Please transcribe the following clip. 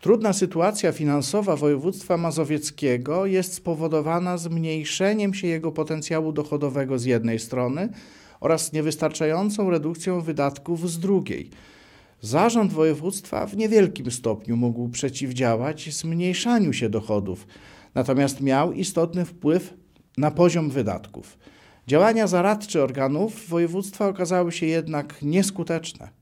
Trudna sytuacja finansowa województwa mazowieckiego jest spowodowana zmniejszeniem się jego potencjału dochodowego z jednej strony oraz niewystarczającą redukcją wydatków z drugiej. Zarząd województwa w niewielkim stopniu mógł przeciwdziałać zmniejszaniu się dochodów, natomiast miał istotny wpływ na poziom wydatków. Działania zaradcze organów województwa okazały się jednak nieskuteczne.